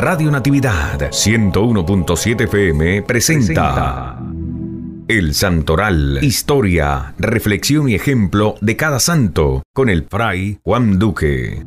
Radio Natividad 101.7 FM presenta El Santoral, historia, reflexión y ejemplo de cada santo con el fray Juan Duque.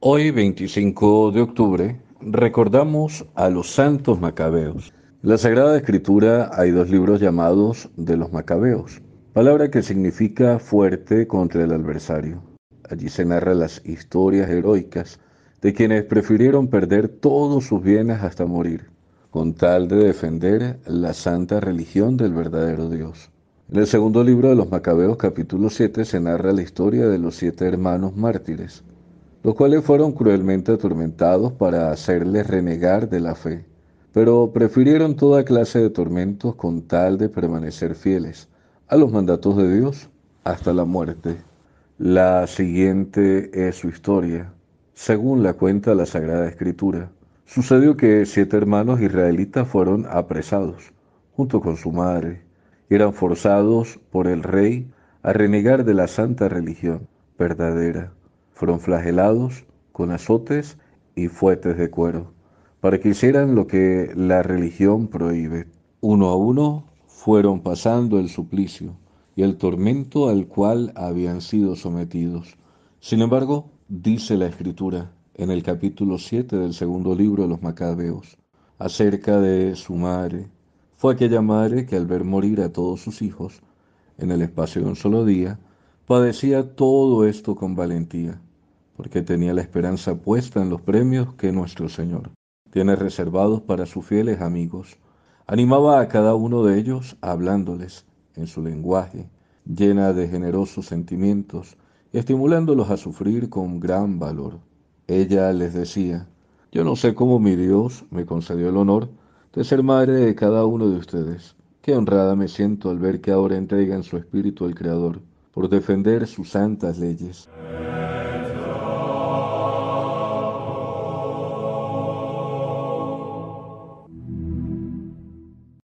Hoy 25 de octubre recordamos a los santos macabeos. la Sagrada Escritura hay dos libros llamados de los macabeos, palabra que significa fuerte contra el adversario. Allí se narran las historias heroicas de quienes prefirieron perder todos sus bienes hasta morir, con tal de defender la santa religión del verdadero Dios. En el segundo libro de los Macabeos capítulo 7 se narra la historia de los siete hermanos mártires, los cuales fueron cruelmente atormentados para hacerles renegar de la fe, pero prefirieron toda clase de tormentos con tal de permanecer fieles a los mandatos de Dios hasta la muerte. La siguiente es su historia. Según la cuenta de la Sagrada Escritura, sucedió que siete hermanos israelitas fueron apresados junto con su madre y eran forzados por el rey a renegar de la santa religión verdadera. Fueron flagelados con azotes y fuetes de cuero para que hicieran lo que la religión prohíbe. Uno a uno fueron pasando el suplicio y el tormento al cual habían sido sometidos sin embargo, dice la escritura en el capítulo 7 del segundo libro de los Macabeos acerca de su madre. Fue aquella madre que al ver morir a todos sus hijos en el espacio de un solo día, padecía todo esto con valentía, porque tenía la esperanza puesta en los premios que nuestro Señor tiene reservados para sus fieles amigos. Animaba a cada uno de ellos hablándoles en su lenguaje, llena de generosos sentimientos, estimulándolos a sufrir con gran valor. Ella les decía, yo no sé cómo mi Dios me concedió el honor de ser madre de cada uno de ustedes. Qué honrada me siento al ver que ahora entregan su espíritu al Creador por defender sus santas leyes.